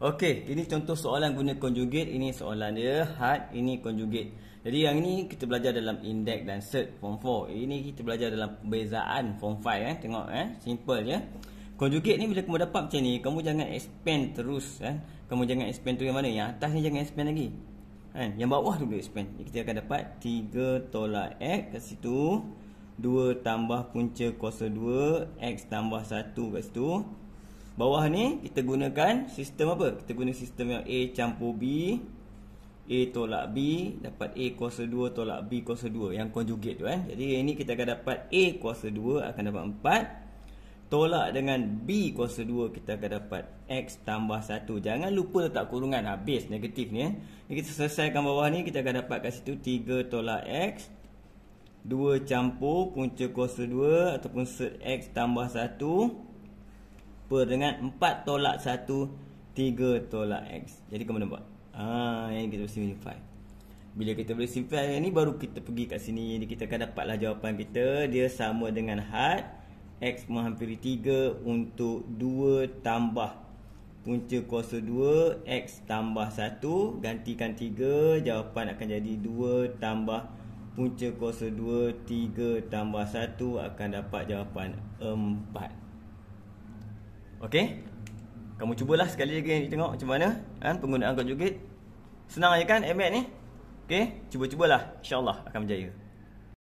Okey, ini contoh soalan guna conjugate. Ini soalan dia, had, ini conjugate. Jadi yang ini kita belajar dalam index dan set form 4. Ini kita belajar dalam perbezaan form 5 eh. Tengok eh, simple ya. Conjugate ni bila kamu dapat macam ni, kamu jangan expand terus eh. Kamu jangan expand tu yang mana? Yang atas ni jangan expand lagi. Kan? Yang bawah tu boleh expand. Jadi, kita akan dapat 3 tolak x kat situ. 2 tambah punca kuasa 2 x tambah 1 kat situ. Bawah ni kita gunakan sistem apa? Kita guna sistem yang A campur B A tolak B Dapat A kuasa 2 tolak B kuasa 2 Yang conjugate tu kan Jadi yang ni kita akan dapat A kuasa 2 akan dapat 4 Tolak dengan B kuasa 2 Kita akan dapat X tambah 1 Jangan lupa letak kurungan Habis negatif ni eh ni Kita selesaikan bawah ni Kita akan dapat kat situ 3 tolak X 2 campur punca kuasa 2 Ataupun set X tambah 1 Tambah 1 per dengan 4 tolak 1 3 tolak X Jadi kau mana buat? Ah, yang kita simplify Bila kita boleh simplify yang ni baru kita pergi kat sini Jadi kita akan dapatlah jawapan kita Dia sama dengan had X menghampiri 3 untuk 2 tambah Punca kuasa 2 X tambah 1 Gantikan 3 Jawapan akan jadi 2 tambah Punca kuasa 2 3 tambah 1 Akan dapat jawapan 4 Okey. Kamu cubalah sekali lagi tengok macam mana kan penggunaan kod jugit. Senang aja kan MAT ni? Okey, cuba-cubalah. Insya-Allah akan berjaya.